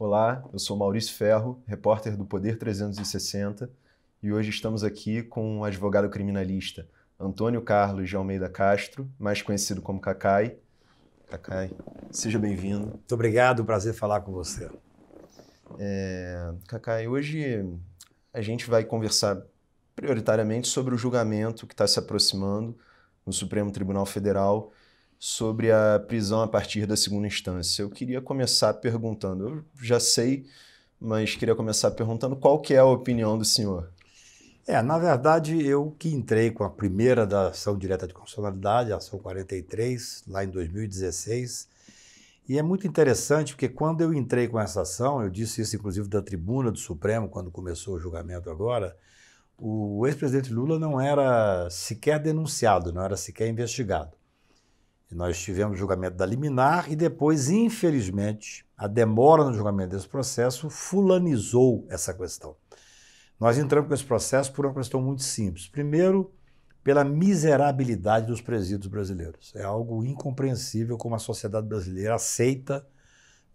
Olá, eu sou Maurício Ferro, repórter do Poder 360, e hoje estamos aqui com um advogado criminalista, Antônio Carlos de Almeida Castro, mais conhecido como Cacai. Cacai, seja bem-vindo. Muito obrigado, prazer falar com você. É, Cacai, hoje a gente vai conversar prioritariamente sobre o julgamento que está se aproximando no Supremo Tribunal Federal sobre a prisão a partir da segunda instância. Eu queria começar perguntando, eu já sei, mas queria começar perguntando qual que é a opinião do senhor. É, na verdade, eu que entrei com a primeira da ação direta de constitucionalidade, a ação 43, lá em 2016, e é muito interessante porque quando eu entrei com essa ação, eu disse isso inclusive da tribuna do Supremo, quando começou o julgamento agora, o ex-presidente Lula não era sequer denunciado, não era sequer investigado. Nós tivemos julgamento da liminar e depois, infelizmente, a demora no julgamento desse processo fulanizou essa questão. Nós entramos com esse processo por uma questão muito simples. Primeiro, pela miserabilidade dos presídios brasileiros. É algo incompreensível como a sociedade brasileira aceita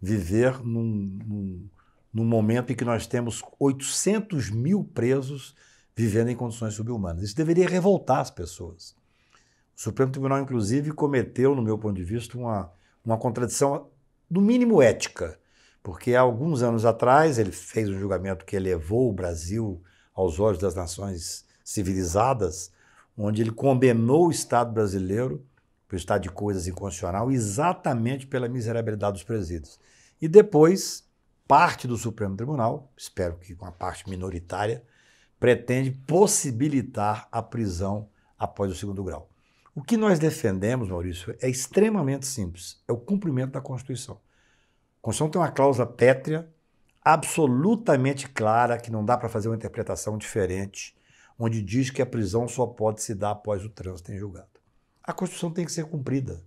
viver num, num, num momento em que nós temos 800 mil presos vivendo em condições subhumanas. Isso deveria revoltar as pessoas. O Supremo Tribunal, inclusive, cometeu, no meu ponto de vista, uma, uma contradição, no mínimo ética, porque há alguns anos atrás ele fez um julgamento que elevou o Brasil aos olhos das nações civilizadas, onde ele condenou o Estado brasileiro para o estado de coisas inconstitucional exatamente pela miserabilidade dos presídios. E depois, parte do Supremo Tribunal, espero que uma parte minoritária, pretende possibilitar a prisão após o segundo grau. O que nós defendemos, Maurício, é extremamente simples: é o cumprimento da Constituição. A Constituição tem uma cláusula pétrea absolutamente clara, que não dá para fazer uma interpretação diferente, onde diz que a prisão só pode se dar após o trânsito em julgado. A Constituição tem que ser cumprida.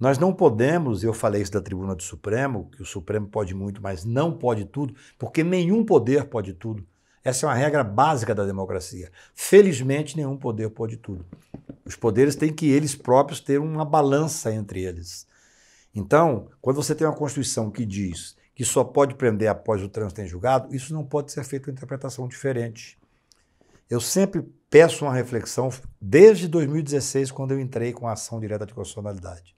Nós não podemos, eu falei isso da tribuna do Supremo, que o Supremo pode muito, mas não pode tudo, porque nenhum poder pode tudo. Essa é uma regra básica da democracia. Felizmente, nenhum poder pode tudo. Os poderes têm que eles próprios ter uma balança entre eles. Então, quando você tem uma Constituição que diz que só pode prender após o trânsito em julgado, isso não pode ser feito uma interpretação diferente. Eu sempre peço uma reflexão, desde 2016, quando eu entrei com a ação direta de constitucionalidade.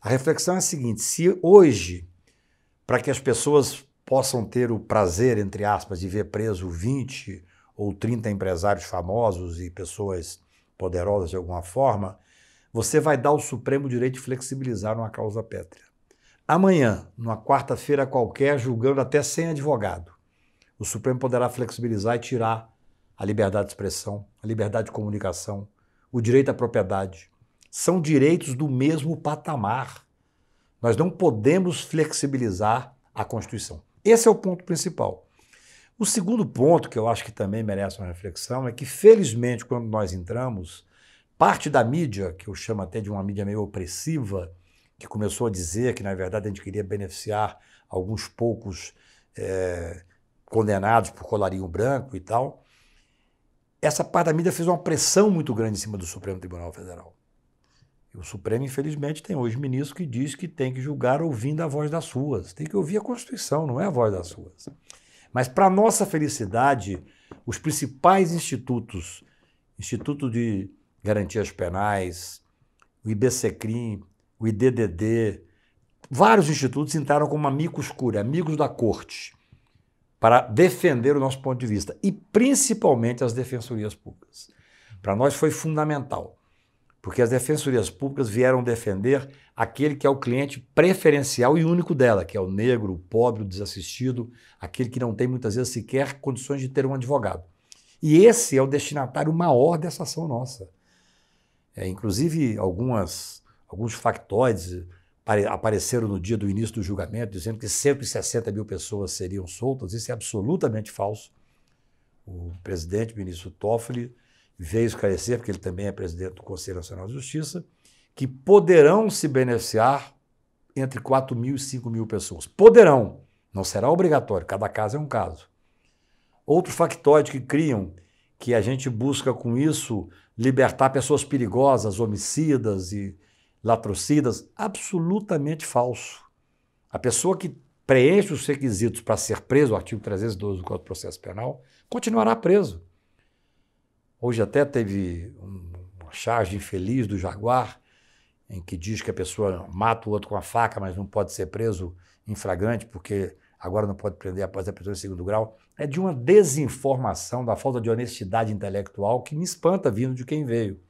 A reflexão é a seguinte: se hoje, para que as pessoas possam ter o prazer, entre aspas, de ver preso 20 ou 30 empresários famosos e pessoas poderosas de alguma forma, você vai dar o Supremo direito de flexibilizar uma causa pétrea. Amanhã, numa quarta-feira qualquer, julgando até sem advogado, o Supremo poderá flexibilizar e tirar a liberdade de expressão, a liberdade de comunicação, o direito à propriedade. São direitos do mesmo patamar. Nós não podemos flexibilizar a Constituição. Esse é o ponto principal. O segundo ponto que eu acho que também merece uma reflexão é que, felizmente, quando nós entramos, parte da mídia, que eu chamo até de uma mídia meio opressiva, que começou a dizer que, na verdade, a gente queria beneficiar alguns poucos é, condenados por colarinho branco e tal, essa parte da mídia fez uma pressão muito grande em cima do Supremo Tribunal Federal. O Supremo, infelizmente, tem hoje ministro que diz que tem que julgar ouvindo a voz das ruas. Tem que ouvir a Constituição, não é a voz das ruas. Mas, para nossa felicidade, os principais institutos, Instituto de Garantias Penais, o IBCCRIM, o IDDD, vários institutos entraram como amigos cura, amigos da corte, para defender o nosso ponto de vista e principalmente as defensorias públicas. Para nós foi fundamental porque as defensorias públicas vieram defender aquele que é o cliente preferencial e único dela, que é o negro, o pobre, o desassistido, aquele que não tem muitas vezes sequer condições de ter um advogado. E esse é o destinatário maior dessa ação nossa. É, inclusive, algumas, alguns factoides apareceram no dia do início do julgamento dizendo que 160 mil pessoas seriam soltas. Isso é absolutamente falso. O presidente, o ministro Toffoli, veio esclarecer, porque ele também é presidente do Conselho Nacional de Justiça, que poderão se beneficiar entre 4 mil e 5 mil pessoas. Poderão, não será obrigatório, cada caso é um caso. Outro factóide que criam, que a gente busca com isso libertar pessoas perigosas, homicidas e latrocidas, absolutamente falso. A pessoa que preenche os requisitos para ser preso, o artigo 312 do Código de Processo Penal, continuará preso. Hoje até teve uma charge infeliz do Jaguar, em que diz que a pessoa mata o outro com a faca, mas não pode ser preso em flagrante, porque agora não pode prender após a prisão em segundo grau. É de uma desinformação, da falta de honestidade intelectual que me espanta vindo de quem veio.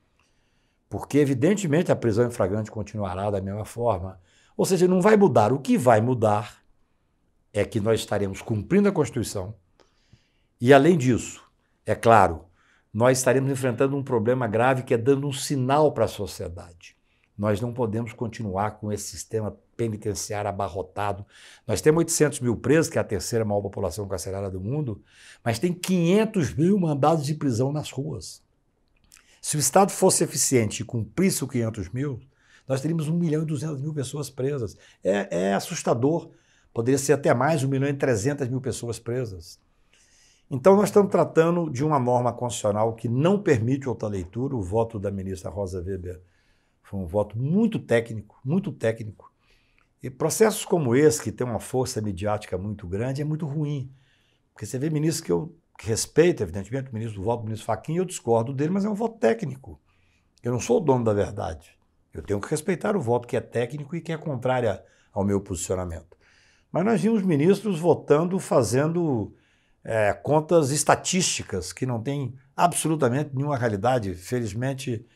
Porque, evidentemente, a prisão em flagrante continuará da mesma forma. Ou seja, não vai mudar. O que vai mudar é que nós estaremos cumprindo a Constituição. E, além disso, é claro, nós estaremos enfrentando um problema grave que é dando um sinal para a sociedade. Nós não podemos continuar com esse sistema penitenciário abarrotado. Nós temos 800 mil presos, que é a terceira maior população carcerária do mundo, mas tem 500 mil mandados de prisão nas ruas. Se o Estado fosse eficiente e cumprisse os 500 mil, nós teríamos 1 milhão e 200 mil pessoas presas. É, é assustador. Poderia ser até mais, 1 milhão e 300 mil pessoas presas. Então, nós estamos tratando de uma norma constitucional que não permite outra leitura. O voto da ministra Rosa Weber foi um voto muito técnico, muito técnico. E processos como esse, que tem uma força midiática muito grande, é muito ruim. Porque você vê ministros que eu respeito, evidentemente, o ministro do voto, o ministro Faquinha, eu discordo dele, mas é um voto técnico. Eu não sou o dono da verdade. Eu tenho que respeitar o voto que é técnico e que é contrário ao meu posicionamento. Mas nós vimos ministros votando, fazendo é, contas estatísticas que não têm absolutamente nenhuma realidade. Felizmente,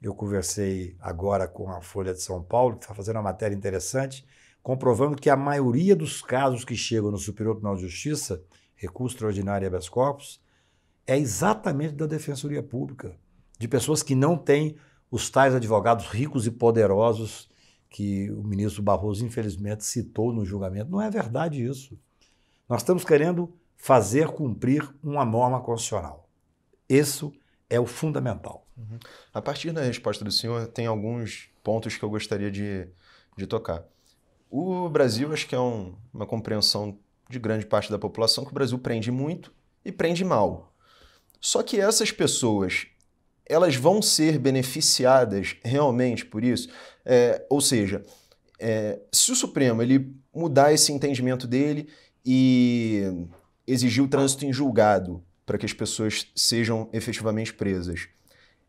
eu conversei agora com a Folha de São Paulo, que está fazendo uma matéria interessante, comprovando que a maioria dos casos que chegam no Superior Tribunal de Justiça, recurso extraordinário e habeas corpus, é exatamente da Defensoria Pública, de pessoas que não têm os tais advogados ricos e poderosos que o ministro Barroso, infelizmente, citou no julgamento. Não é verdade isso. Nós estamos querendo fazer cumprir uma norma constitucional. Isso é o fundamental. Uhum. A partir da resposta do senhor, tem alguns pontos que eu gostaria de, de tocar. O Brasil, acho que é um, uma compreensão de grande parte da população que o Brasil prende muito e prende mal. Só que essas pessoas, elas vão ser beneficiadas realmente por isso? É, ou seja, é, se o Supremo ele mudar esse entendimento dele e exigir o trânsito em julgado para que as pessoas sejam efetivamente presas.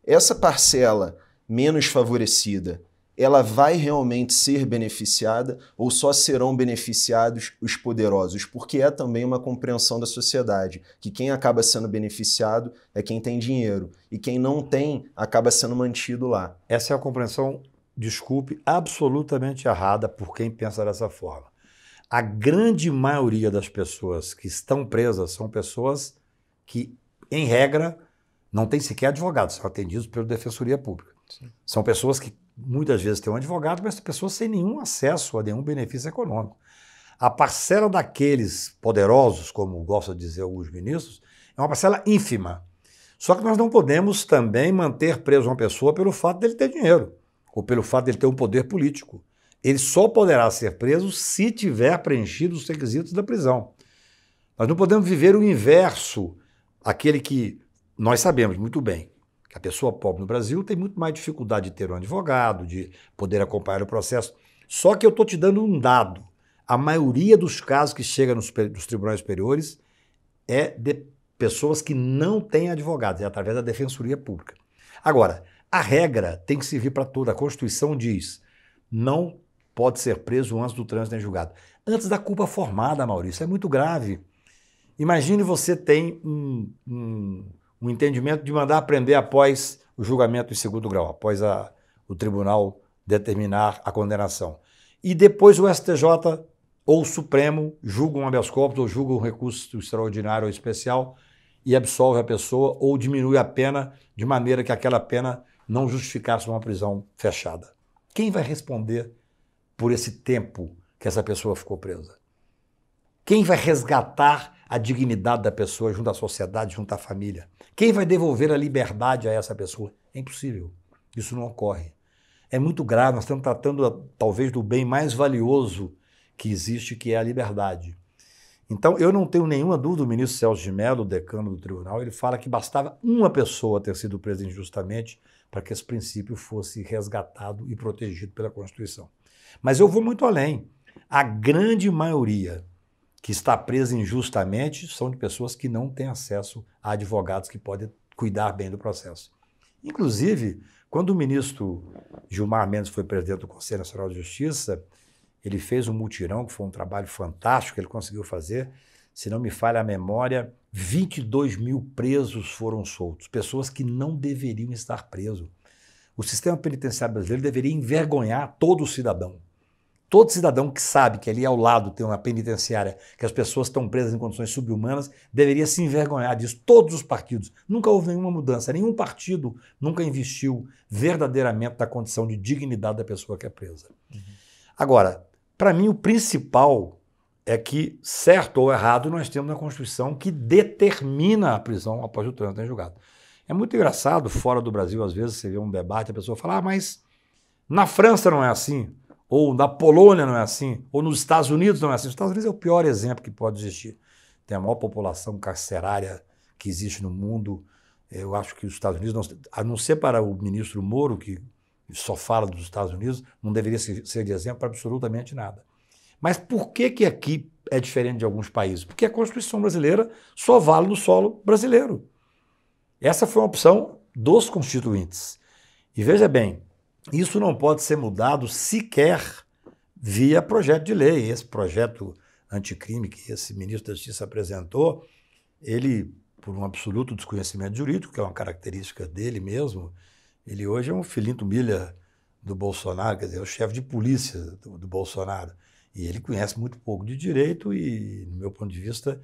Essa parcela menos favorecida, ela vai realmente ser beneficiada ou só serão beneficiados os poderosos? Porque é também uma compreensão da sociedade que quem acaba sendo beneficiado é quem tem dinheiro e quem não tem acaba sendo mantido lá. Essa é a compreensão, desculpe, absolutamente errada por quem pensa dessa forma. A grande maioria das pessoas que estão presas são pessoas que, em regra, não têm sequer advogado, são atendidos pela Defensoria Pública. Sim. São pessoas que muitas vezes têm um advogado, mas são pessoas sem nenhum acesso a nenhum benefício econômico. A parcela daqueles poderosos, como gosta de dizer alguns ministros, é uma parcela ínfima. Só que nós não podemos também manter preso uma pessoa pelo fato dele ter dinheiro, ou pelo fato dele ter um poder político, ele só poderá ser preso se tiver preenchido os requisitos da prisão. Nós não podemos viver o inverso, aquele que nós sabemos muito bem. Que a pessoa pobre no Brasil tem muito mais dificuldade de ter um advogado, de poder acompanhar o processo. Só que eu estou te dando um dado. A maioria dos casos que chega nos, nos tribunais superiores é de pessoas que não têm advogados, é através da defensoria pública. Agora, a regra tem que servir para toda. A Constituição diz: não pode ser preso antes do trânsito em julgado. Antes da culpa formada, Maurício, é muito grave. Imagine você tem um, um, um entendimento de mandar prender após o julgamento em segundo grau, após a, o tribunal determinar a condenação. E depois o STJ ou o Supremo julga um habeas corpus ou julga um recurso extraordinário ou especial e absolve a pessoa ou diminui a pena de maneira que aquela pena não justificasse uma prisão fechada. Quem vai responder por esse tempo que essa pessoa ficou presa? Quem vai resgatar a dignidade da pessoa junto à sociedade, junto à família? Quem vai devolver a liberdade a essa pessoa? É impossível. Isso não ocorre. É muito grave. Nós estamos tratando, talvez, do bem mais valioso que existe, que é a liberdade. Então, eu não tenho nenhuma dúvida, o ministro Celso de Mello, decano do tribunal, ele fala que bastava uma pessoa ter sido presa injustamente para que esse princípio fosse resgatado e protegido pela Constituição. Mas eu vou muito além. A grande maioria que está presa injustamente são de pessoas que não têm acesso a advogados que podem cuidar bem do processo. Inclusive, quando o ministro Gilmar Mendes foi presidente do Conselho Nacional de Justiça, ele fez um mutirão, que foi um trabalho fantástico que ele conseguiu fazer. Se não me falha a memória, 22 mil presos foram soltos, pessoas que não deveriam estar presos. O sistema penitenciário brasileiro deveria envergonhar todo cidadão. Todo cidadão que sabe que ali ao lado tem uma penitenciária, que as pessoas estão presas em condições subhumanas, deveria se envergonhar disso. Todos os partidos. Nunca houve nenhuma mudança. Nenhum partido nunca investiu verdadeiramente na condição de dignidade da pessoa que é presa. Uhum. Agora, para mim, o principal é que, certo ou errado, nós temos uma Constituição que determina a prisão após o trânsito em julgado. É muito engraçado, fora do Brasil, às vezes você vê um debate, a pessoa fala, ah, mas na França não é assim, ou na Polônia não é assim, ou nos Estados Unidos não é assim. Os Estados Unidos é o pior exemplo que pode existir. Tem a maior população carcerária que existe no mundo. Eu acho que os Estados Unidos, a não ser para o ministro Moro, que só fala dos Estados Unidos, não deveria ser de exemplo para absolutamente nada. Mas por que, que aqui é diferente de alguns países? Porque a Constituição brasileira só vale no solo brasileiro. Essa foi uma opção dos constituintes. E veja bem, isso não pode ser mudado sequer via projeto de lei. Esse projeto anticrime que esse ministro da Justiça apresentou, ele, por um absoluto desconhecimento jurídico, que é uma característica dele mesmo, ele hoje é um filinto milha do Bolsonaro, quer dizer, é o chefe de polícia do, do Bolsonaro. E ele conhece muito pouco de direito e, do meu ponto de vista,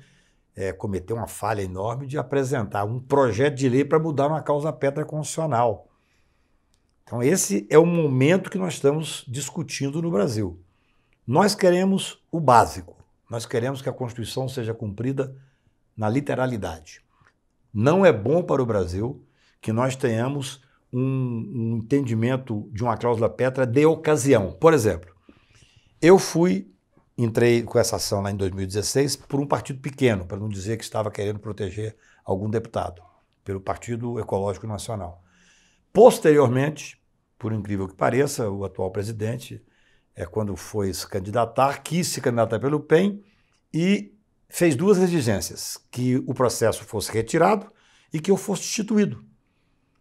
é, cometeu uma falha enorme de apresentar um projeto de lei para mudar uma causa petra constitucional. Então, esse é o momento que nós estamos discutindo no Brasil. Nós queremos o básico. Nós queremos que a Constituição seja cumprida na literalidade. Não é bom para o Brasil que nós tenhamos um, um entendimento de uma cláusula petra de ocasião. Por exemplo, eu fui entrei com essa ação lá em 2016 por um partido pequeno, para não dizer que estava querendo proteger algum deputado, pelo Partido Ecológico Nacional. Posteriormente, por incrível que pareça, o atual presidente, é quando foi se candidatar, quis se candidatar pelo PEM e fez duas exigências: que o processo fosse retirado e que eu fosse instituído.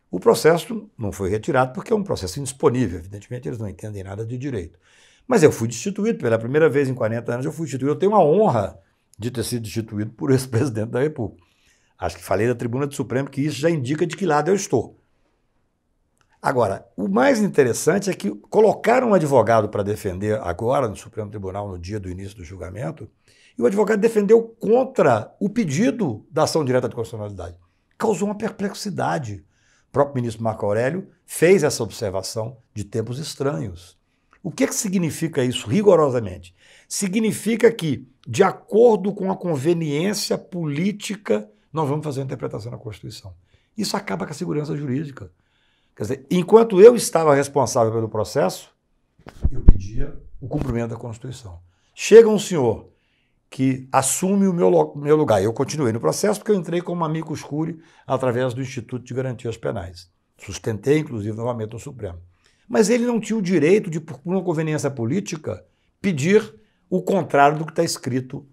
O processo não foi retirado porque é um processo indisponível, evidentemente eles não entendem nada de direito. Mas eu fui destituído pela primeira vez em 40 anos, eu fui destituído. Eu tenho a honra de ter sido destituído por esse presidente da República. Acho que falei da Tribuna do Supremo que isso já indica de que lado eu estou. Agora, o mais interessante é que colocaram um advogado para defender agora no Supremo Tribunal no dia do início do julgamento, e o advogado defendeu contra o pedido da ação direta de constitucionalidade. Causou uma perplexidade. O próprio ministro Marco Aurélio fez essa observação de tempos estranhos. O que, é que significa isso rigorosamente? Significa que, de acordo com a conveniência política, nós vamos fazer a interpretação da Constituição. Isso acaba com a segurança jurídica. Quer dizer, enquanto eu estava responsável pelo processo, eu pedia o cumprimento da Constituição. Chega um senhor que assume o meu, meu lugar. Eu continuei no processo porque eu entrei como amigo escuro através do Instituto de Garantias Penais. Sustentei, inclusive, novamente no Supremo. Mas ele não tinha o direito de, por uma conveniência política, pedir o contrário do que está escrito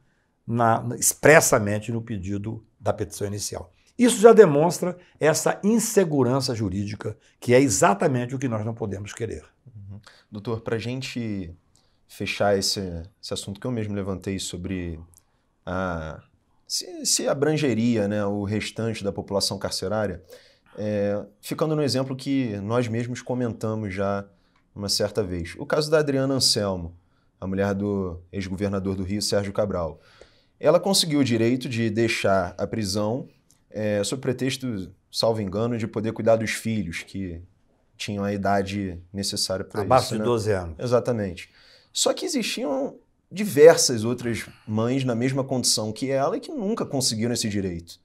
na, expressamente no pedido da petição inicial. Isso já demonstra essa insegurança jurídica, que é exatamente o que nós não podemos querer. Uhum. Doutor, para a gente fechar esse, esse, assunto que eu mesmo levantei sobre a, se, se abrangeria né, o restante da população carcerária, é, ficando no exemplo que nós mesmos comentamos já uma certa vez. O caso da Adriana Anselmo, a mulher do ex-governador do Rio, Sérgio Cabral. Ela conseguiu o direito de deixar a prisão é, sob pretexto, salvo engano, de poder cuidar dos filhos, que tinham a idade necessária para isso. Abaixo de 12 né? anos. Exatamente. Só que existiam diversas outras mães na mesma condição que ela e que nunca conseguiram esse direito.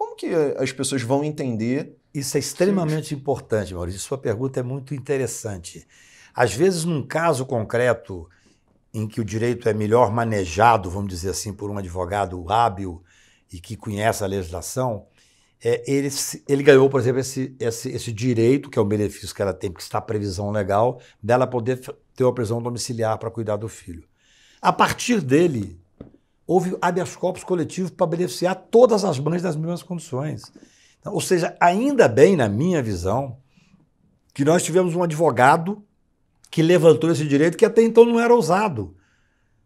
Como que eh, as pessoas vão entender? Isso é extremamente Sim. importante, Maurício. Sua pergunta é muito interessante. Às vezes, num caso concreto em que o direito é melhor manejado, vamos dizer assim, por um advogado hábil e que conhece a legislação, é, ele, ele, ganhou, por exemplo, esse, esse, esse, direito, que é o benefício que ela tem, que está a previsão legal, dela poder ter uma prisão domiciliar para cuidar do filho. A partir dele, houve habeas corpus coletivo para beneficiar todas as mães das mesmas condições. Então, ou seja, ainda bem, na minha visão, que nós tivemos um advogado que levantou esse direito que até então não era usado.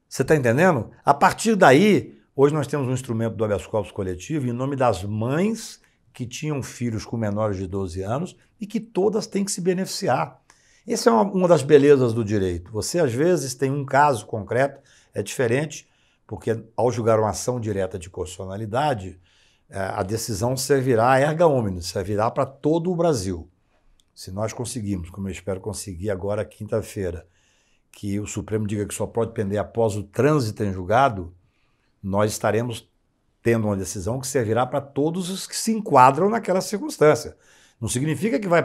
Você está entendendo? A partir daí, hoje nós temos um instrumento do habeas corpus coletivo em nome das mães que tinham filhos com menores de 12 anos e que todas têm que se beneficiar. Essa é uma, uma das belezas do direito. Você, às vezes, tem um caso concreto, é diferente porque ao julgar uma ação direta de constitucionalidade, é, a decisão servirá erga omnes, servirá para todo o Brasil. Se nós conseguirmos, como eu espero conseguir agora quinta-feira, que o Supremo diga que só pode pender após o trânsito em julgado, nós estaremos tendo uma decisão que servirá para todos os que se enquadram naquela circunstância. Não significa que vai,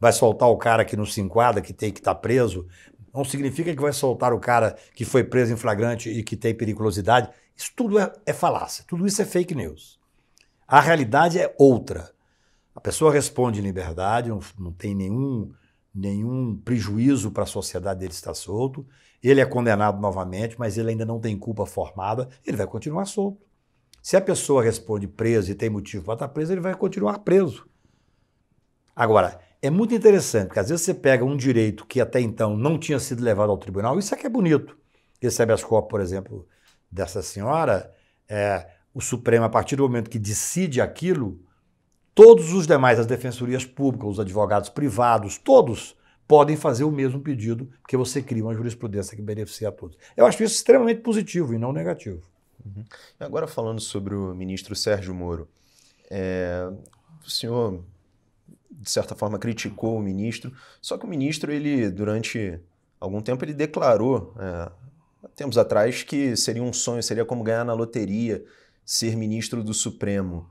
vai soltar o cara que não se enquadra, que tem que estar tá preso, não significa que vai soltar o cara que foi preso em flagrante e que tem periculosidade. Isso tudo é, é falácia, tudo isso é fake news. A realidade é outra. A pessoa responde em liberdade, não, não tem nenhum, nenhum prejuízo para a sociedade dele estar solto. Ele é condenado novamente, mas ele ainda não tem culpa formada, ele vai continuar solto. Se a pessoa responde preso e tem motivo para estar tá preso, ele vai continuar preso. Agora, é muito interessante, porque às vezes você pega um direito que até então não tinha sido levado ao tribunal, isso é que é bonito. Recebe as copas, por exemplo, dessa senhora, é, o Supremo, a partir do momento que decide aquilo, todos os demais, as defensorias públicas, os advogados privados, todos podem fazer o mesmo pedido, porque você cria uma jurisprudência que beneficia a todos. Eu acho isso extremamente positivo e não negativo. Uhum. Agora falando sobre o ministro Sérgio Moro, é, o senhor de certa forma, criticou o ministro. Só que o ministro, ele, durante algum tempo, ele declarou, é, tempos atrás, que seria um sonho, seria como ganhar na loteria ser ministro do Supremo.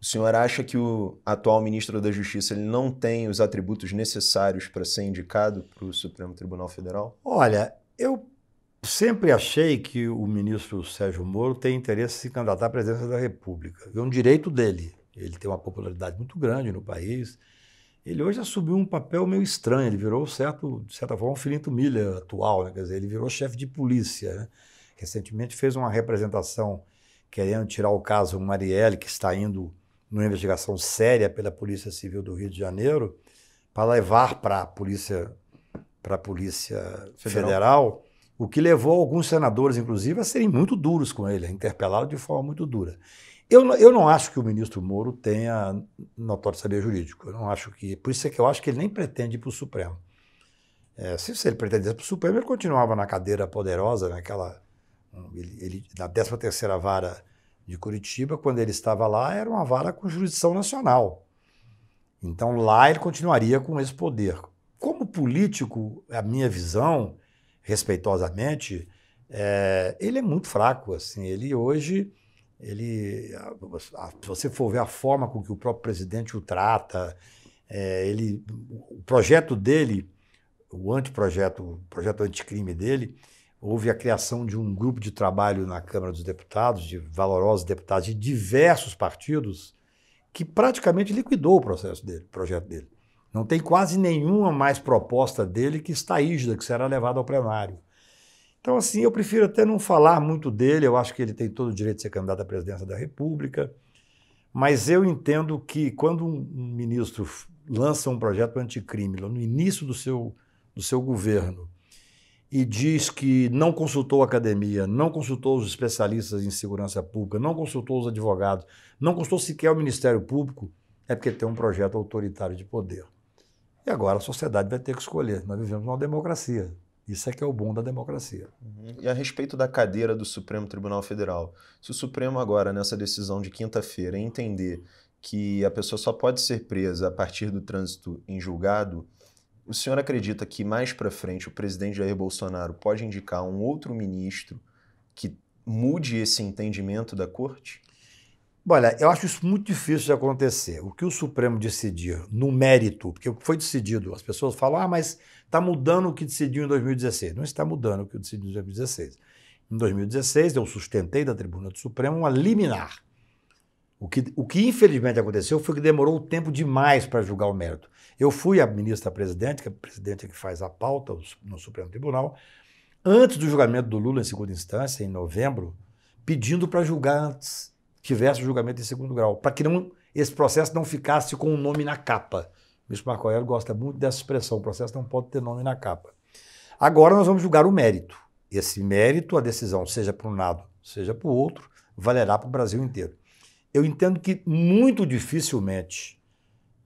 O senhor acha que o atual ministro da Justiça ele não tem os atributos necessários para ser indicado para o Supremo Tribunal Federal? Olha, eu sempre achei que o ministro Sérgio Moro tem interesse em se candidatar à presidência da República. É um direito dele. Ele tem uma popularidade muito grande no país, ele hoje assumiu um papel meio estranho, ele virou, certo, de certa forma, um filinto milha atual, né? quer dizer, ele virou chefe de polícia. Né? Recentemente fez uma representação querendo tirar o caso Marielle, que está indo numa investigação séria pela Polícia Civil do Rio de Janeiro, para levar para a Polícia, pra polícia Federal, Federal o que levou alguns senadores, inclusive, a serem muito duros com ele, a interpelá-lo de forma muito dura. Eu, eu não acho que o ministro Moro tenha notório saber jurídico. Eu não acho que. Por isso é que eu acho que ele nem pretende ir para o Supremo. É, se, se ele pretendesse para o Supremo, ele continuava na cadeira poderosa, naquela. Ele, ele, na 13 terceira vara de Curitiba, quando ele estava lá, era uma vara com jurisdição nacional. Então lá ele continuaria com esse poder. Como político, a minha visão, respeitosamente, é, ele é muito fraco. Assim, ele hoje ele, se você for ver a forma com que o próprio presidente o trata, é, ele, o projeto dele, o anteprojeto, o projeto anticrime dele, houve a criação de um grupo de trabalho na Câmara dos Deputados, de valorosos deputados de diversos partidos, que praticamente liquidou o processo dele, o projeto dele. Não tem quase nenhuma mais proposta dele que está ígida, que será levada ao plenário. Então, assim, eu prefiro até não falar muito dele, eu acho que ele tem todo o direito de ser candidato à presidência da República, mas eu entendo que quando um ministro lança um projeto anticrime no início do seu, do seu governo e diz que não consultou a academia, não consultou os especialistas em segurança pública, não consultou os advogados, não consultou sequer o Ministério Público, é porque tem um projeto autoritário de poder. E agora a sociedade vai ter que escolher. Nós vivemos numa democracia. Isso é que é o bom da democracia. Uhum. E a respeito da cadeira do Supremo Tribunal Federal, se o Supremo agora, nessa decisão de quinta-feira, entender que a pessoa só pode ser presa a partir do trânsito em julgado, o senhor acredita que mais para frente o presidente Jair Bolsonaro pode indicar um outro ministro que mude esse entendimento da corte? Olha, eu acho isso muito difícil de acontecer. O que o Supremo decidir no mérito, porque foi decidido, as pessoas falam, ah, mas está mudando o que decidiu em 2016. Não está mudando o que decidiu em 2016. Em 2016, eu sustentei da Tribuna do Supremo uma liminar. O que, o que infelizmente aconteceu foi que demorou tempo demais para julgar o mérito. Eu fui a ministra-presidente, que é a presidente que faz a pauta no Supremo Tribunal, antes do julgamento do Lula em segunda instância, em novembro, pedindo para julgar antes, tivesse o julgamento em segundo grau, para que não, esse processo não ficasse com o nome na capa ministro Marco Aurélio gosta muito dessa expressão, o processo não pode ter nome na capa. Agora nós vamos julgar o mérito. Esse mérito, a decisão, seja para um lado, seja para o outro, valerá para o Brasil inteiro. Eu entendo que muito dificilmente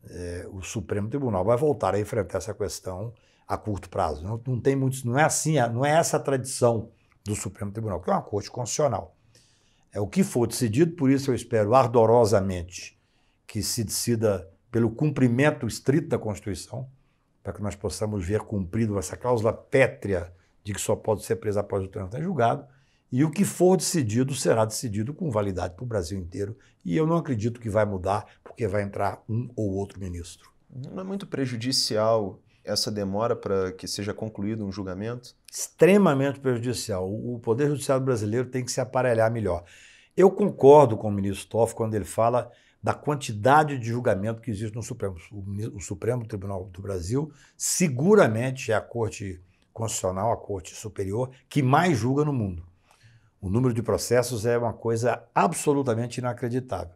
é, o Supremo Tribunal vai voltar a enfrentar essa questão a curto prazo. Não, não tem muitos, não é assim, não é essa a tradição do Supremo Tribunal, que é uma corte constitucional. É o que for decidido, por isso eu espero ardorosamente que se decida pelo cumprimento estrito da Constituição, para que nós possamos ver cumprido essa cláusula pétrea de que só pode ser preso após o trânsito em julgado, e o que for decidido será decidido com validade para o Brasil inteiro, e eu não acredito que vai mudar porque vai entrar um ou outro ministro. Não é muito prejudicial essa demora para que seja concluído um julgamento? Extremamente prejudicial. O Poder Judiciário brasileiro tem que se aparelhar melhor. Eu concordo com o ministro Toff quando ele fala da quantidade de julgamento que existe no Supremo. O, o Supremo Tribunal do Brasil seguramente é a Corte Constitucional, a Corte Superior, que mais julga no mundo. O número de processos é uma coisa absolutamente inacreditável.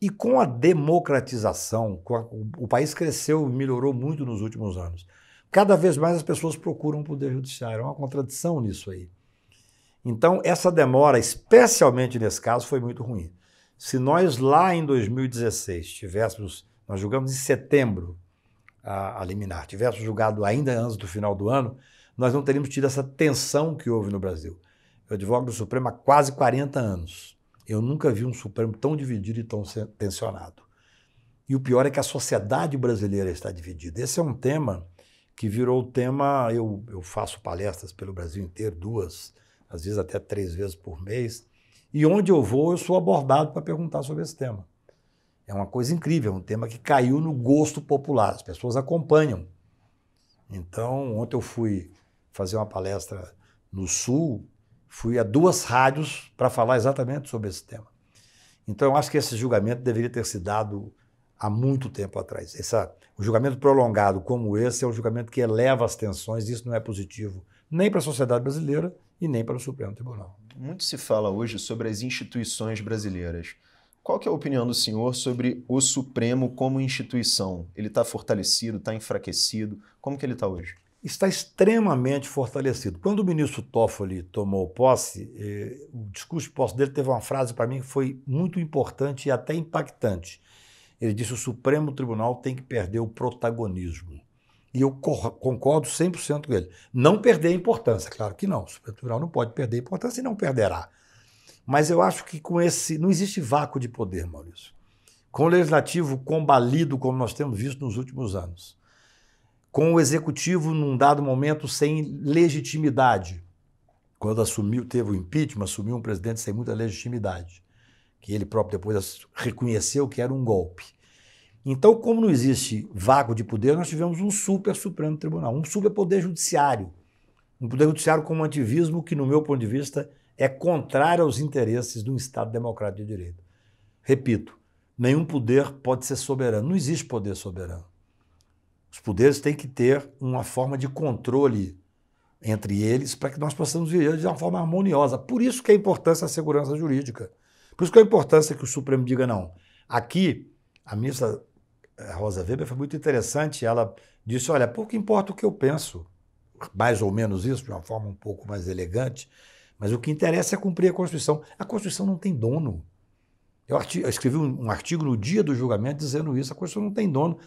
E com a democratização, com a, o país cresceu e melhorou muito nos últimos anos. Cada vez mais as pessoas procuram o Poder Judiciário. É uma contradição nisso aí. Então, essa demora, especialmente nesse caso, foi muito ruim se nós lá em 2016 tivéssemos, nós julgamos em setembro a, a liminar, tivéssemos julgado ainda antes do final do ano, nós não teríamos tido essa tensão que houve no Brasil. Eu advogo do Supremo há quase 40 anos. Eu nunca vi um Supremo tão dividido e tão tensionado. E o pior é que a sociedade brasileira está dividida. Esse é um tema que virou tema. Eu, eu faço palestras pelo Brasil inteiro, duas, às vezes até três vezes por mês. E onde eu vou, eu sou abordado para perguntar sobre esse tema. É uma coisa incrível, é um tema que caiu no gosto popular, as pessoas acompanham. Então, ontem eu fui fazer uma palestra no Sul, fui a duas rádios para falar exatamente sobre esse tema. Então, eu acho que esse julgamento deveria ter se dado há muito tempo atrás. Essa, o julgamento prolongado como esse é um julgamento que eleva as tensões, e isso não é positivo nem para a sociedade brasileira e nem para o Supremo Tribunal muito se fala hoje sobre as instituições brasileiras. Qual é a opinião do senhor sobre o Supremo como instituição? Ele está fortalecido, está enfraquecido? Como que ele está hoje? Está extremamente fortalecido. Quando o ministro Toffoli tomou posse, eh, o discurso de posse dele teve uma frase para mim que foi muito importante e até impactante. Ele disse: o Supremo Tribunal tem que perder o protagonismo. E eu concordo 100% com ele. Não perder a importância, claro que não. O supertribunal não pode perder a importância e não perderá. Mas eu acho que com esse. Não existe vácuo de poder, Maurício. Com o legislativo combalido, como nós temos visto nos últimos anos, com o executivo, num dado momento, sem legitimidade, quando assumiu, teve o impeachment, assumiu um presidente sem muita legitimidade, que ele próprio depois reconheceu que era um golpe. Então, como não existe vácuo de poder, nós tivemos um super Supremo Tribunal, um super poder judiciário. Um poder judiciário com um ativismo que, no meu ponto de vista, é contrário aos interesses de um Estado democrático de direito. Repito, nenhum poder pode ser soberano. Não existe poder soberano. Os poderes têm que ter uma forma de controle entre eles para que nós possamos viver de uma forma harmoniosa. Por isso que é a importância a segurança jurídica. Por isso que é a importância que o Supremo diga não. Aqui, a ministra a Rosa Weber foi muito interessante. Ela disse: Olha, pouco importa o que eu penso, mais ou menos isso, de uma forma um pouco mais elegante, mas o que interessa é cumprir a Constituição. A Constituição não tem dono. Eu, artigo, eu escrevi um, um artigo no dia do julgamento dizendo isso: a Constituição não tem dono.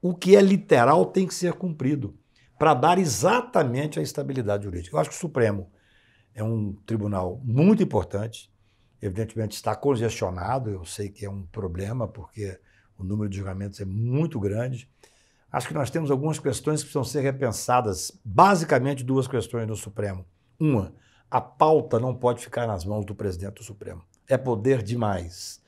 O que é literal tem que ser cumprido para dar exatamente a estabilidade jurídica. Eu acho que o Supremo é um tribunal muito importante, evidentemente está congestionado, eu sei que é um problema, porque o número de julgamentos é muito grande. Acho que nós temos algumas questões que precisam ser repensadas. Basicamente, duas questões no Supremo. Uma, a pauta não pode ficar nas mãos do presidente do Supremo. É poder demais.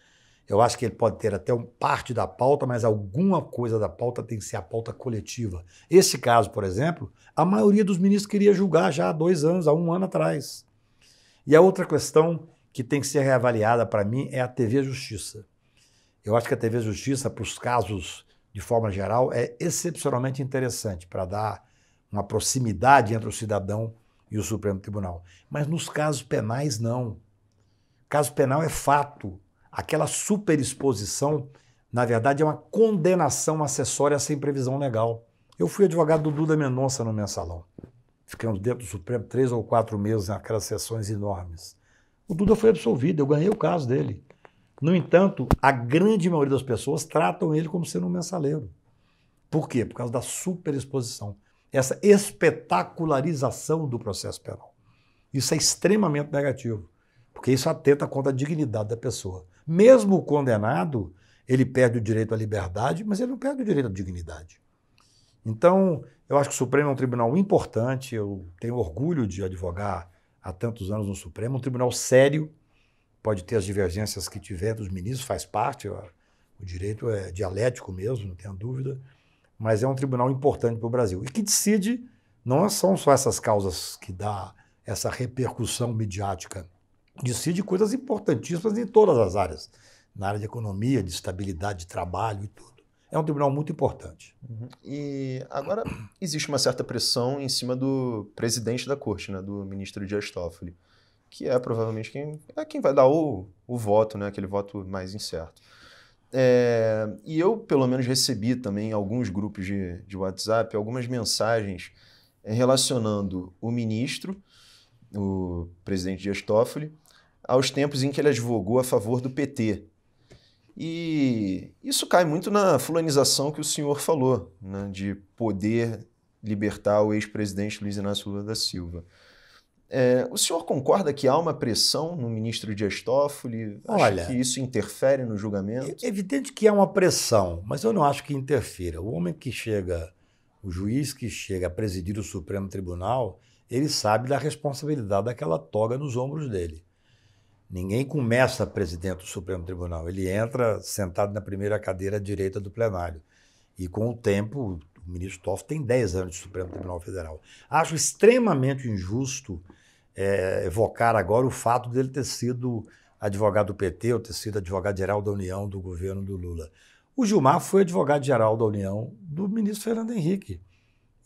Eu acho que ele pode ter até parte da pauta, mas alguma coisa da pauta tem que ser a pauta coletiva. Esse caso, por exemplo, a maioria dos ministros queria julgar já há dois anos, há um ano atrás. E a outra questão que tem que ser reavaliada para mim é a TV Justiça. Eu acho que a TV Justiça, para os casos de forma geral, é excepcionalmente interessante para dar uma proximidade entre o cidadão e o Supremo Tribunal. Mas nos casos penais, não. Caso penal é fato. Aquela superexposição, na verdade, é uma condenação acessória sem previsão legal. Eu fui advogado do Duda Mendonça no mensalão. Ficamos dentro do Supremo três ou quatro meses naquelas sessões enormes. O Duda foi absolvido, eu ganhei o caso dele. No entanto, a grande maioria das pessoas tratam ele como sendo um mensaleiro. Por quê? Por causa da superexposição, essa espetacularização do processo penal. Isso é extremamente negativo, porque isso atenta contra a dignidade da pessoa. Mesmo o condenado, ele perde o direito à liberdade, mas ele não perde o direito à dignidade. Então, eu acho que o Supremo é um tribunal importante, eu tenho orgulho de advogar há tantos anos no Supremo, um tribunal sério, pode ter as divergências que tiver dos ministros, faz parte, o direito é dialético mesmo, não tenho dúvida, mas é um tribunal importante para o Brasil e que decide, não são só essas causas que dá essa repercussão midiática, decide coisas importantíssimas em todas as áreas, na área de economia, de estabilidade de trabalho e tudo. É um tribunal muito importante. Uhum. E agora existe uma certa pressão em cima do presidente da corte, né, do ministro Dias Toffoli que é provavelmente quem, é quem vai dar o, o voto, né? aquele voto mais incerto. É, e eu, pelo menos, recebi também em alguns grupos de, de WhatsApp algumas mensagens eh, relacionando o ministro, o presidente Dias Toffoli, aos tempos em que ele advogou a favor do PT. E isso cai muito na fulanização que o senhor falou, né, de poder libertar o ex-presidente Luiz Inácio Lula da Silva. É, o senhor concorda que há uma pressão no ministro Dias Toffoli? Acha Olha, que isso interfere no julgamento? É evidente que há uma pressão, mas eu não acho que interfira. O homem que chega, o juiz que chega a presidir o Supremo Tribunal, ele sabe da responsabilidade daquela toga nos ombros dele. Ninguém começa presidente do Supremo Tribunal, ele entra sentado na primeira cadeira à direita do plenário. E com o tempo, o ministro Toffoli tem 10 anos de Supremo Tribunal Federal. Acho extremamente injusto é, evocar agora o fato dele ter sido advogado do PT ou ter sido advogado-geral da União do governo do Lula. O Gilmar foi advogado-geral da União do ministro Fernando Henrique.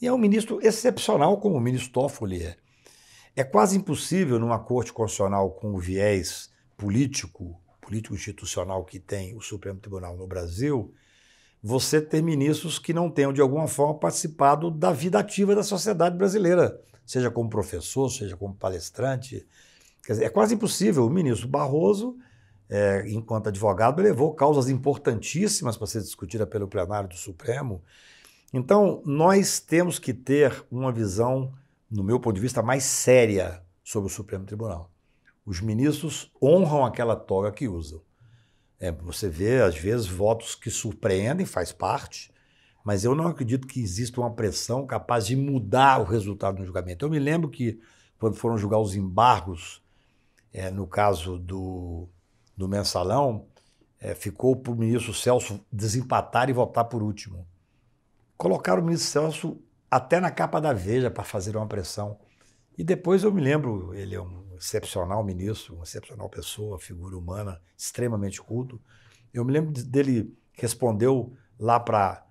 E é um ministro excepcional como o ministro Toffoli é. É quase impossível numa corte constitucional com o viés político, político institucional que tem o Supremo Tribunal no Brasil, você ter ministros que não tenham, de alguma forma, participado da vida ativa da sociedade brasileira, seja como professor, seja como palestrante. Quer dizer, é quase impossível. O ministro Barroso, é, enquanto advogado, levou causas importantíssimas para ser discutida pelo plenário do Supremo. Então, nós temos que ter uma visão, no meu ponto de vista, mais séria sobre o Supremo Tribunal. Os ministros honram aquela toga que usam. É, você vê, às vezes, votos que surpreendem, faz parte, mas eu não acredito que exista uma pressão capaz de mudar o resultado do julgamento. Eu me lembro que, quando foram julgar os embargos, é, no caso do, do mensalão, é, ficou para o ministro Celso desempatar e votar por último. Colocaram o ministro Celso até na capa da Veja para fazer uma pressão. E depois eu me lembro, ele é um excepcional ministro, uma excepcional pessoa, figura humana, extremamente culto. Eu me lembro dele respondeu lá para.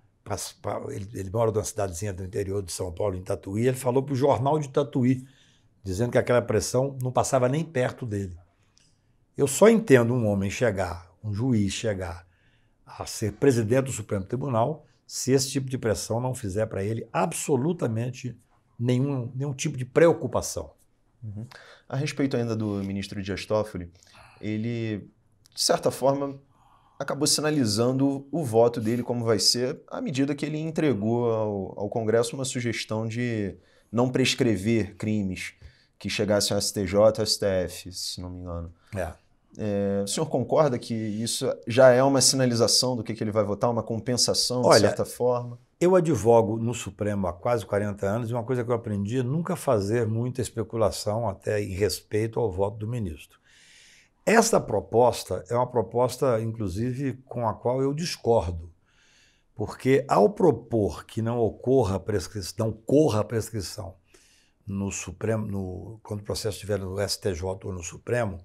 Ele, ele mora numa cidadezinha do interior de São Paulo, em Tatuí. Ele falou para o jornal de Tatuí, dizendo que aquela pressão não passava nem perto dele. Eu só entendo um homem chegar, um juiz chegar a ser presidente do Supremo Tribunal se esse tipo de pressão não fizer para ele absolutamente nenhum, nenhum tipo de preocupação. Uhum. A respeito ainda do ministro Dias Toffoli, ele, de certa forma, acabou sinalizando o voto dele como vai ser à medida que ele entregou ao, ao Congresso uma sugestão de não prescrever crimes que chegassem ao STJ, ao STF, se não me engano. É. É, o senhor concorda que isso já é uma sinalização do que, que ele vai votar, uma compensação, Olha, de certa forma? Eu advogo no Supremo há quase 40 anos e uma coisa que eu aprendi é nunca fazer muita especulação até em respeito ao voto do ministro. Esta proposta é uma proposta, inclusive, com a qual eu discordo, porque ao propor que não ocorra prescrição, não corra a prescrição no Supremo, no, quando o processo estiver no STJ ou no Supremo,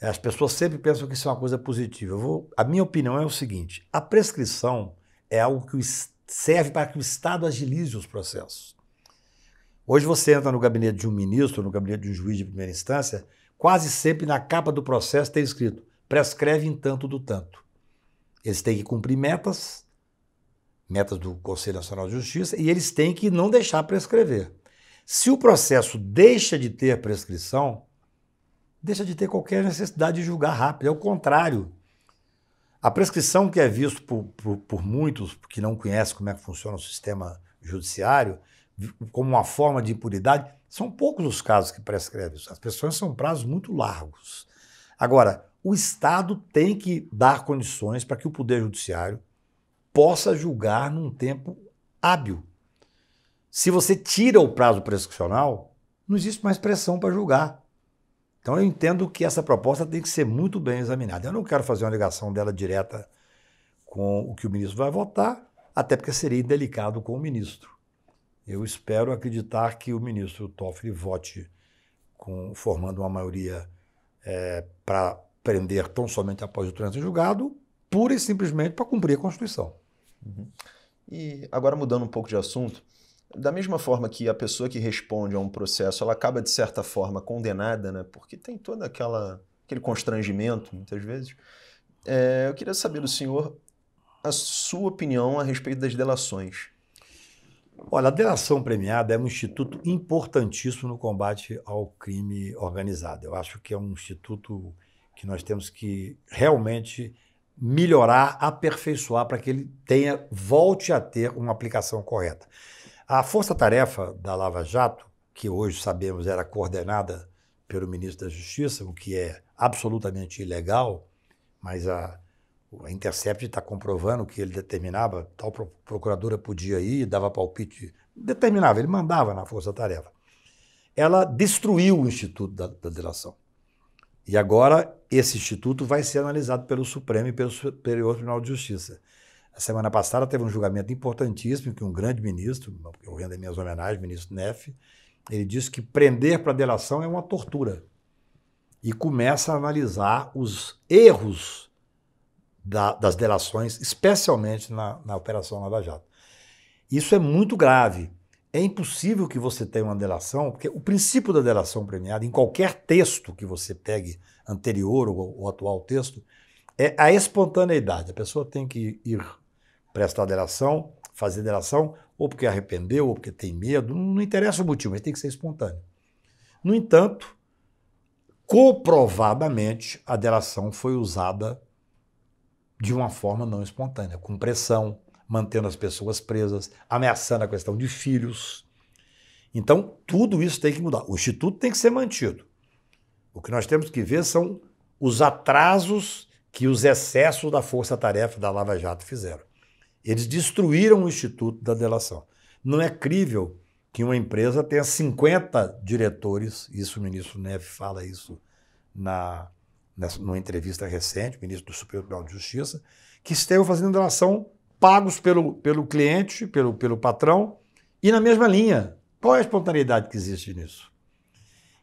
as pessoas sempre pensam que isso é uma coisa positiva. Vou, a minha opinião é o seguinte: a prescrição é algo que o Estado serve para que o Estado agilize os processos. Hoje você entra no gabinete de um ministro, no gabinete de um juiz de primeira instância, quase sempre na capa do processo tem escrito prescreve em tanto do tanto. Eles têm que cumprir metas, metas do Conselho Nacional de Justiça, e eles têm que não deixar prescrever. Se o processo deixa de ter prescrição, deixa de ter qualquer necessidade de julgar rápido. É o contrário. A prescrição que é visto por, por, por muitos que não conhecem como é que funciona o sistema judiciário, como uma forma de impunidade, são poucos os casos que prescrevem. As pessoas são prazos muito largos. Agora, o Estado tem que dar condições para que o Poder Judiciário possa julgar num tempo hábil. Se você tira o prazo prescricional, não existe mais pressão para julgar. Então eu entendo que essa proposta tem que ser muito bem examinada. Eu não quero fazer uma ligação dela direta com o que o ministro vai votar, até porque seria indelicado com o ministro. Eu espero acreditar que o ministro Toffoli vote com, formando uma maioria é, para prender tão somente após o trânsito em julgado, pura e simplesmente para cumprir a Constituição. Uhum. E agora mudando um pouco de assunto, da mesma forma que a pessoa que responde a um processo, ela acaba de certa forma condenada, né? Porque tem toda aquela aquele constrangimento muitas vezes. É, eu queria saber do senhor a sua opinião a respeito das delações. Olha, a delação premiada é um instituto importantíssimo no combate ao crime organizado. Eu acho que é um instituto que nós temos que realmente melhorar, aperfeiçoar para que ele tenha volte a ter uma aplicação correta. A força-tarefa da Lava Jato, que hoje sabemos era coordenada pelo ministro da Justiça, o que é absolutamente ilegal, mas a, a Intercept está comprovando que ele determinava, tal procuradora podia ir, dava palpite, determinava, ele mandava na força-tarefa. Ela destruiu o Instituto da, da Delação. E agora esse instituto vai ser analisado pelo Supremo e pelo Superior Tribunal de Justiça. A semana passada teve um julgamento importantíssimo que um grande ministro, eu rendo minhas homenagens, ministro Neff, ele disse que prender para delação é uma tortura. E começa a analisar os erros da, das delações, especialmente na, na Operação Lava Jato. Isso é muito grave. É impossível que você tenha uma delação, porque o princípio da delação premiada, em qualquer texto que você pegue, anterior ou, ou atual texto, é a espontaneidade. A pessoa tem que ir prestar delação, fazer delação, ou porque arrependeu, ou porque tem medo, não interessa o motivo, mas tem que ser espontâneo. No entanto, comprovadamente, a delação foi usada de uma forma não espontânea, com pressão, mantendo as pessoas presas, ameaçando a questão de filhos. Então, tudo isso tem que mudar. O Instituto tem que ser mantido. O que nós temos que ver são os atrasos que os excessos da força-tarefa da Lava Jato fizeram. Eles destruíram o Instituto da Delação. Não é crível que uma empresa tenha 50 diretores, isso o ministro Neves fala isso na, nessa, numa entrevista recente, o ministro do Superior Tribunal de Justiça, que estejam fazendo delação pagos pelo, pelo cliente, pelo, pelo patrão, e na mesma linha. Qual é a espontaneidade que existe nisso?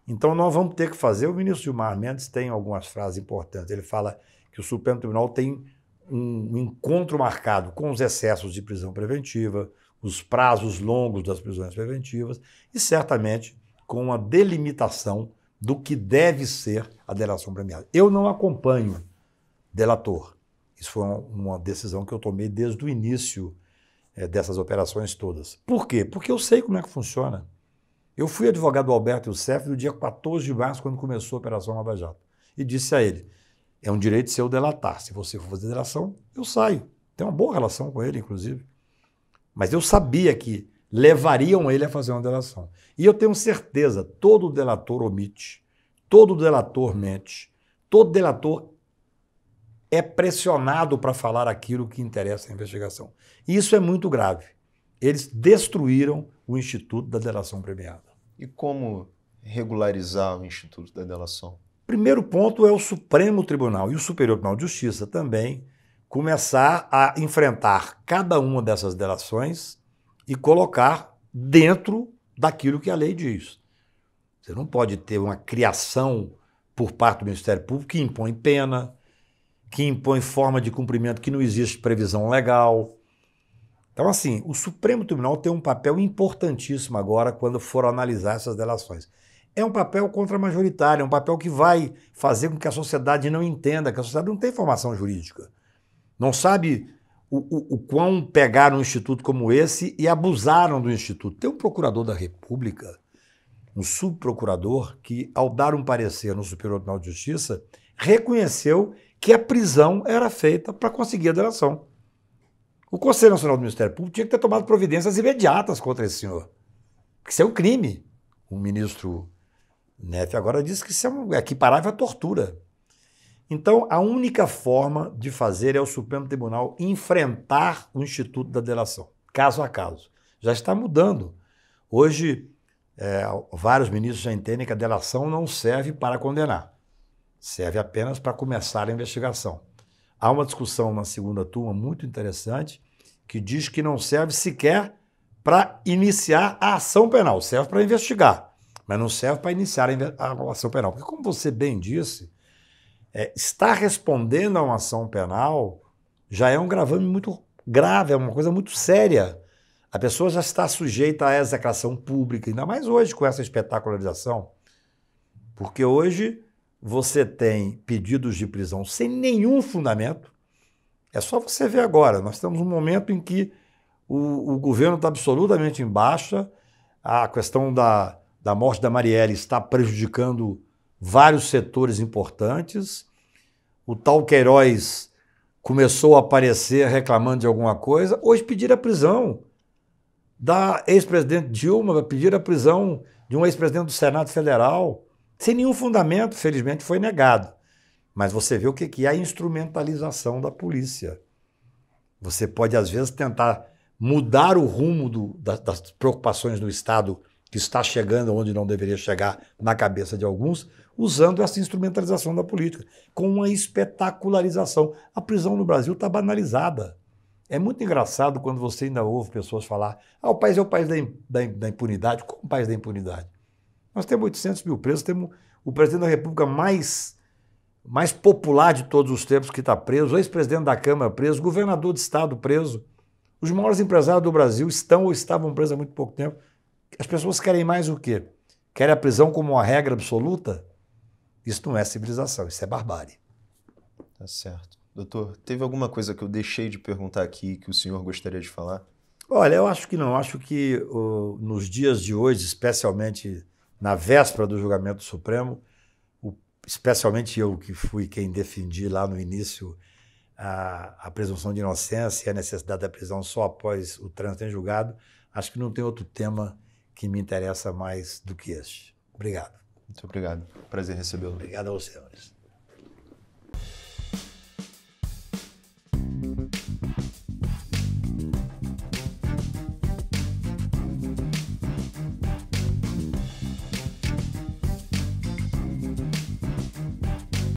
Então nós vamos ter que fazer. O ministro Gilmar Mendes tem algumas frases importantes. Ele fala que o Supremo Tribunal tem um encontro marcado com os excessos de prisão preventiva, os prazos longos das prisões preventivas e certamente com a delimitação do que deve ser a delação premiada. Eu não acompanho delator. Isso foi uma decisão que eu tomei desde o início é, dessas operações todas. Por quê? Porque eu sei como é que funciona. Eu fui advogado do Alberto Youssef no dia 14 de março, quando começou a Operação Lava Jato, e disse a ele: é um direito seu delatar. Se você for fazer delação, eu saio. Tenho uma boa relação com ele, inclusive. Mas eu sabia que levariam ele a fazer uma delação. E eu tenho certeza, todo delator omite, todo delator mente, todo delator é pressionado para falar aquilo que interessa à investigação. E isso é muito grave. Eles destruíram o Instituto da Delação Premiada. E como regularizar o Instituto da Delação? Primeiro ponto é o Supremo Tribunal e o Superior Tribunal de Justiça também começar a enfrentar cada uma dessas delações e colocar dentro daquilo que a lei diz. Você não pode ter uma criação por parte do Ministério Público que impõe pena, que impõe forma de cumprimento que não existe previsão legal. Então, assim, o Supremo Tribunal tem um papel importantíssimo agora quando for analisar essas delações é um papel contramajoritário, é um papel que vai fazer com que a sociedade não entenda, que a sociedade não tem formação jurídica. Não sabe o, o, o quão pegaram um instituto como esse e abusaram do instituto. Tem um procurador da República, um subprocurador, que, ao dar um parecer no Superior Tribunal de Justiça, reconheceu que a prisão era feita para conseguir a delação. O Conselho Nacional do Ministério Público tinha que ter tomado providências imediatas contra esse senhor. Porque isso é um crime. O ministro Neff agora diz que isso é, é equiparável à tortura. Então, a única forma de fazer é o Supremo Tribunal enfrentar o Instituto da Delação, caso a caso. Já está mudando. Hoje, é, vários ministros já entendem que a delação não serve para condenar, serve apenas para começar a investigação. Há uma discussão na segunda turma muito interessante que diz que não serve sequer para iniciar a ação penal, serve para investigar mas não serve para iniciar a ação penal. Porque, como você bem disse, é, estar respondendo a uma ação penal já é um gravame muito grave, é uma coisa muito séria. A pessoa já está sujeita à execração pública, ainda mais hoje com essa espetacularização. Porque hoje você tem pedidos de prisão sem nenhum fundamento. É só você ver agora. Nós temos um momento em que o, o governo está absolutamente em baixa, a questão da, da morte da Marielle está prejudicando vários setores importantes. O tal Queiroz começou a aparecer reclamando de alguma coisa. Hoje pediram a prisão da ex-presidente Dilma, pediram a prisão de um ex-presidente do Senado Federal, sem nenhum fundamento, felizmente foi negado. Mas você vê o que é a instrumentalização da polícia. Você pode, às vezes, tentar mudar o rumo do, das, das preocupações do Estado que está chegando onde não deveria chegar na cabeça de alguns, usando essa instrumentalização da política, com uma espetacularização. A prisão no Brasil está banalizada. É muito engraçado quando você ainda ouve pessoas falar: ah, o país é o país da, da, da impunidade. Como o país da impunidade? Nós temos 800 mil presos, temos o presidente da República mais, mais popular de todos os tempos que está preso, ex-presidente da Câmara preso, governador de Estado preso. Os maiores empresários do Brasil estão ou estavam presos há muito pouco tempo. As pessoas querem mais o quê? Querem a prisão como uma regra absoluta? Isso não é civilização, isso é barbárie. Tá certo. Doutor, teve alguma coisa que eu deixei de perguntar aqui que o senhor gostaria de falar? Olha, eu acho que não. Eu acho que uh, nos dias de hoje, especialmente na véspera do julgamento supremo, o, especialmente eu que fui quem defendi lá no início a, a, presunção de inocência e a necessidade da prisão só após o trânsito em julgado, acho que não tem outro tema que me interessa mais do que este. Obrigado. Muito obrigado. Prazer recebê-lo. Obrigado aos senhores.